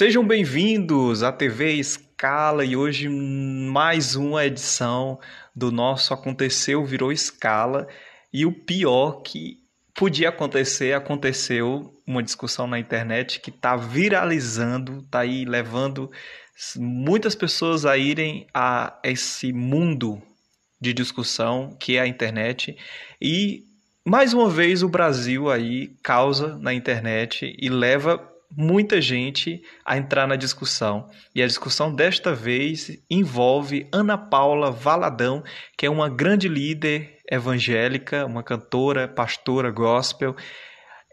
Sejam bem-vindos à TV Escala e hoje mais uma edição do nosso Aconteceu Virou Escala e o pior que podia acontecer, aconteceu uma discussão na internet que está viralizando, está aí levando muitas pessoas a irem a esse mundo de discussão que é a internet e mais uma vez o Brasil aí causa na internet e leva muita gente a entrar na discussão. E a discussão desta vez envolve Ana Paula Valadão, que é uma grande líder evangélica, uma cantora, pastora gospel.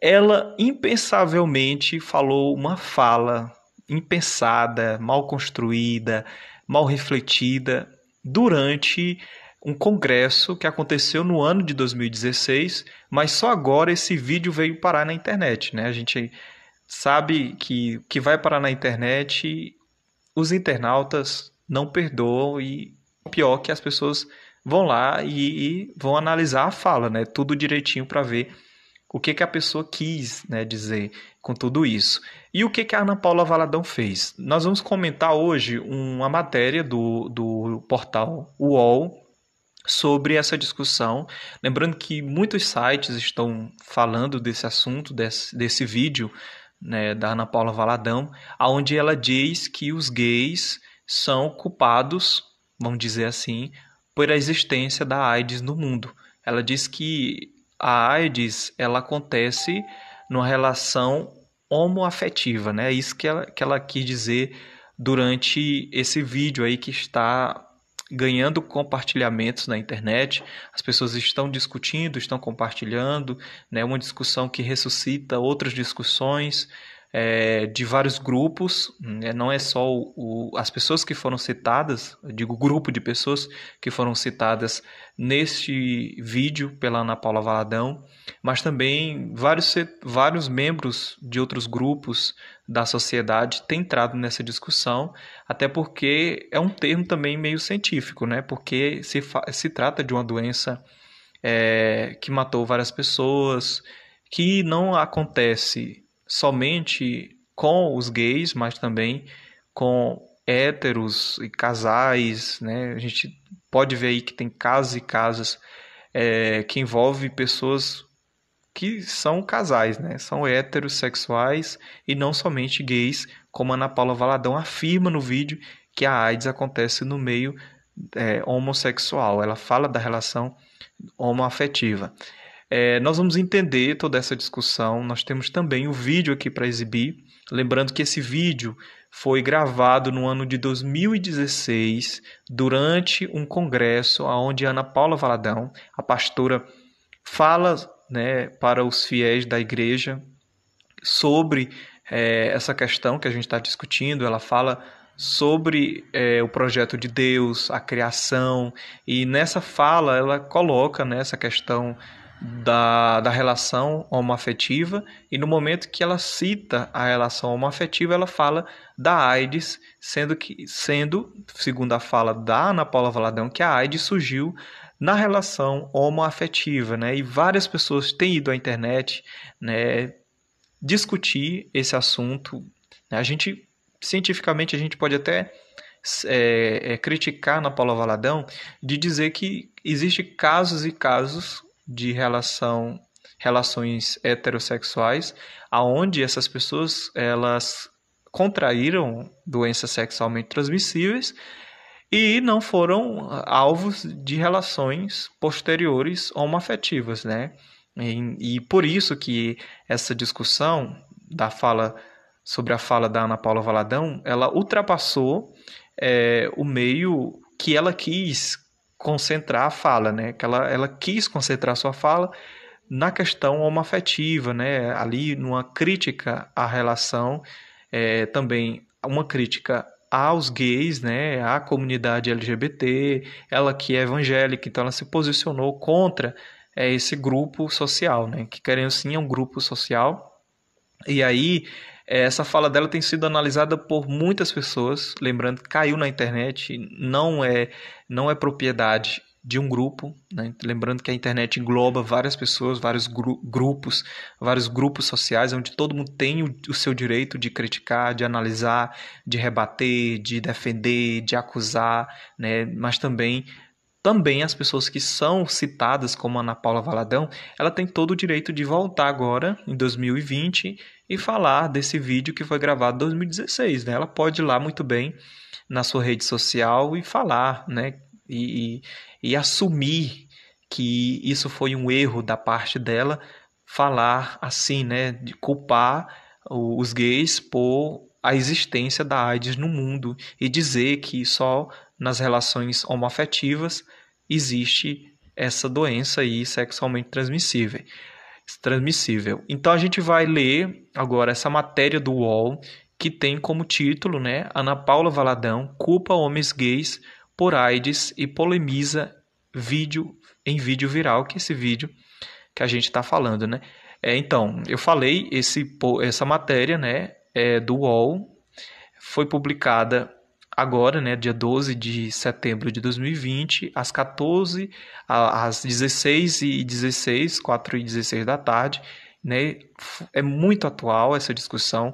Ela impensavelmente falou uma fala impensada, mal construída, mal refletida durante um congresso que aconteceu no ano de 2016, mas só agora esse vídeo veio parar na internet, né? A gente sabe que que vai parar na internet, os internautas não perdoam e pior que as pessoas vão lá e, e vão analisar a fala, né? Tudo direitinho para ver o que que a pessoa quis, né, dizer com tudo isso. E o que que a Ana Paula Valadão fez? Nós vamos comentar hoje uma matéria do, do portal UOL sobre essa discussão. Lembrando que muitos sites estão falando desse assunto, desse, desse vídeo né, da Ana Paula Valadão, aonde ela diz que os gays são culpados, vamos dizer assim, por a existência da AIDS no mundo. Ela diz que a AIDS ela acontece numa relação homoafetiva, né? É isso que ela, que ela quis dizer durante esse vídeo aí que está ganhando compartilhamentos na internet. As pessoas estão discutindo, estão compartilhando, né? Uma discussão que ressuscita outras discussões é, de vários grupos, né? não é só o, o, as pessoas que foram citadas, digo grupo de pessoas que foram citadas neste vídeo pela Ana Paula Valadão, mas também vários, vários membros de outros grupos da sociedade têm entrado nessa discussão, até porque é um termo também meio científico, né? porque se, se trata de uma doença é, que matou várias pessoas, que não acontece somente com os gays, mas também com héteros e casais, né? A gente pode ver aí que tem casos e casos é, que envolve pessoas que são casais, né? São heterossexuais e não somente gays, como Ana Paula Valadão afirma no vídeo que a AIDS acontece no meio é, homossexual. Ela fala da relação homoafetiva. É, nós vamos entender toda essa discussão. Nós temos também o um vídeo aqui para exibir. Lembrando que esse vídeo foi gravado no ano de 2016, durante um congresso onde Ana Paula Valadão, a pastora, fala né, para os fiéis da igreja sobre é, essa questão que a gente está discutindo. Ela fala sobre é, o projeto de Deus, a criação, e nessa fala ela coloca né, essa questão da, da relação homoafetiva, e no momento que ela cita a relação homoafetiva, ela fala da AIDS, sendo que, sendo, segundo a fala da Ana Paula Valadão, que a AIDS surgiu na relação homoafetiva, né? E várias pessoas têm ido à internet, né, discutir esse assunto. A gente, cientificamente, a gente pode até é, é, criticar na Paula Valadão de dizer que existe casos e casos de relação relações heterossexuais, aonde essas pessoas elas contraíram doenças sexualmente transmissíveis e não foram ah, alvos de relações posteriores homoafetivas, né? E, e por isso que essa discussão da fala sobre a fala da Ana Paula Valadão, ela ultrapassou é, o meio que ela quis concentrar a fala, né? Que ela, ela quis concentrar sua fala na questão homoafetiva, né? Ali numa crítica à relação, é, também uma crítica aos gays, né, à comunidade LGBT, ela que é evangélica, então ela se posicionou contra é, esse grupo social, né, que querendo sim é um grupo social. E aí é, essa fala dela tem sido analisada por muitas pessoas, lembrando que caiu na internet, não é, não é propriedade de um grupo, né? lembrando que a internet engloba várias pessoas, vários gru grupos, vários grupos sociais, onde todo mundo tem o, o, seu direito de criticar, de analisar, de rebater, de defender, de acusar, né? mas também também as pessoas que são citadas, como Ana Paula Valadão, ela tem todo o direito de voltar agora, em 2020, e falar desse vídeo que foi gravado em 2016. Né? Ela pode ir lá muito bem na sua rede social e falar, né? E, e, e assumir que isso foi um erro da parte dela, falar assim, né? De culpar os gays por a existência da AIDS no mundo e dizer que só nas relações homoafetivas existe essa doença aí sexualmente transmissível. transmissível. Então a gente vai ler agora essa matéria do UOL que tem como título, né, Ana Paula Valadão culpa homens gays por AIDS e polemiza vídeo em vídeo viral, que é esse vídeo que a gente está falando, né? É, então, eu falei esse, essa matéria, né, é, do UOL, foi publicada agora, né, dia 12 de setembro de 2020, às 14, às 16 e 16, 4 e 16 da tarde, né, é muito atual essa discussão.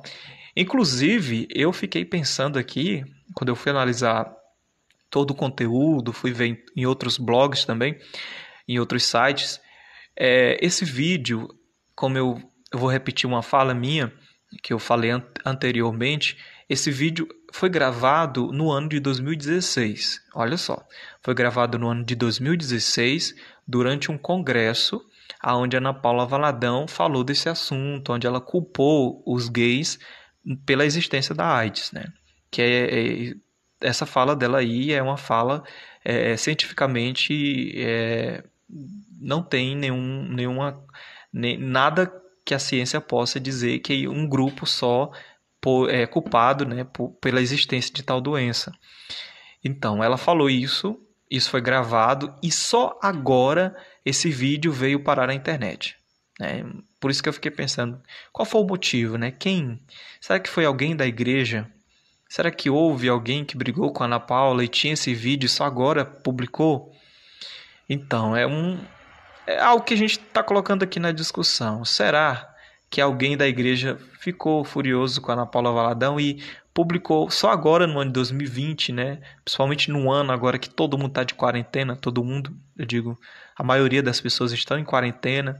Inclusive, eu fiquei pensando aqui, quando eu fui analisar todo o conteúdo, fui ver em outros blogs também, em outros sites, é, esse vídeo, como eu, eu vou repetir uma fala minha, que eu falei an anteriormente, esse vídeo foi gravado no ano de 2016. Olha só, foi gravado no ano de 2016 durante um congresso onde Ana Paula Valadão falou desse assunto, onde ela culpou os gays pela existência da AIDS, né? Que é, é essa fala dela aí é uma fala é, é cientificamente é, não tem nenhum, nenhuma nem, nada que a ciência possa dizer que um grupo só por, é, culpado né, por, pela existência de tal doença. Então, ela falou isso, isso foi gravado e só agora esse vídeo veio parar na internet. Né? Por isso que eu fiquei pensando, qual foi o motivo, né? Quem? Será que foi alguém da igreja? Será que houve alguém que brigou com a Ana Paula e tinha esse vídeo e só agora publicou? Então, é um é algo que a gente está colocando aqui na discussão. Será que alguém da igreja ficou furioso com a Ana Paula Valadão e publicou só agora no ano de 2020, né? Principalmente no ano agora que todo mundo está de quarentena, todo mundo, eu digo, a maioria das pessoas estão em quarentena,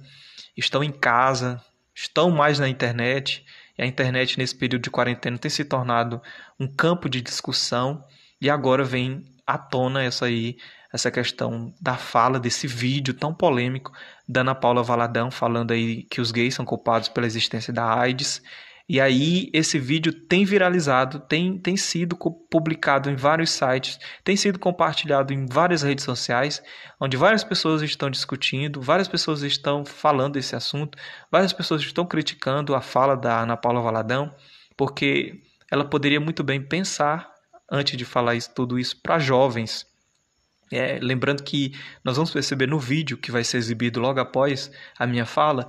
estão em casa, estão mais na internet. E a internet nesse período de quarentena tem se tornado um campo de discussão e agora vem à tona essa aí essa questão da fala desse vídeo tão polêmico da Ana Paula Valadão falando aí que os gays são culpados pela existência da AIDS. E aí esse vídeo tem viralizado, tem, tem sido publicado em vários sites, tem sido compartilhado em várias redes sociais, onde várias pessoas estão discutindo, várias pessoas estão falando esse assunto, várias pessoas estão criticando a fala da Ana Paula Valadão, porque ela poderia muito bem pensar antes de falar isso, tudo isso para jovens, é, lembrando que nós vamos perceber no vídeo que vai ser exibido logo após a minha fala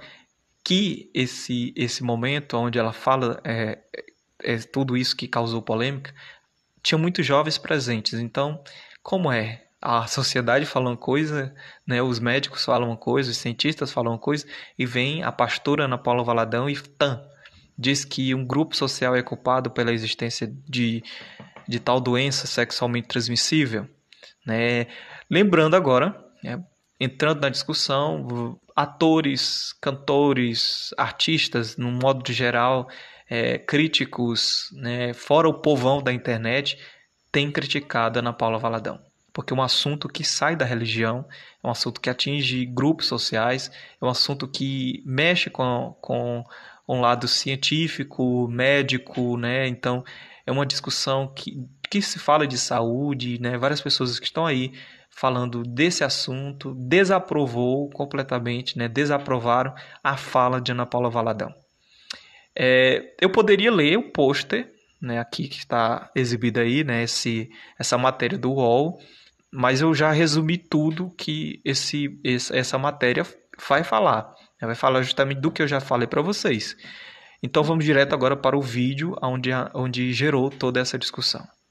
que esse, esse momento onde ela fala é, é tudo isso que causou polêmica tinha muitos jovens presentes. Então, como é? A sociedade fala uma coisa, né? os médicos falam uma coisa, os cientistas falam uma coisa, e vem a pastora Ana Paula Valadão e tan, diz que um grupo social é culpado pela existência de, de tal doença sexualmente transmissível. Né? Lembrando agora, né, entrando na discussão, atores, cantores, artistas, no modo de geral, é, críticos, né, fora o povão da internet, tem criticado Ana Paula Valadão. Porque é um assunto que sai da religião, é um assunto que atinge grupos sociais, é um assunto que mexe com, com um lado científico, médico, né? Então, é uma discussão que que se fala de saúde, né? Várias pessoas que estão aí falando desse assunto desaprovou completamente, né? Desaprovaram a fala de Ana Paula Valadão. É, eu poderia ler o pôster, né? Aqui que está exibido aí, né? Esse, essa matéria do UOL, mas eu já resumi tudo que esse, essa matéria vai falar. Né? Vai falar justamente do que eu já falei para vocês. Então vamos direto agora para o vídeo onde, onde gerou toda essa discussão.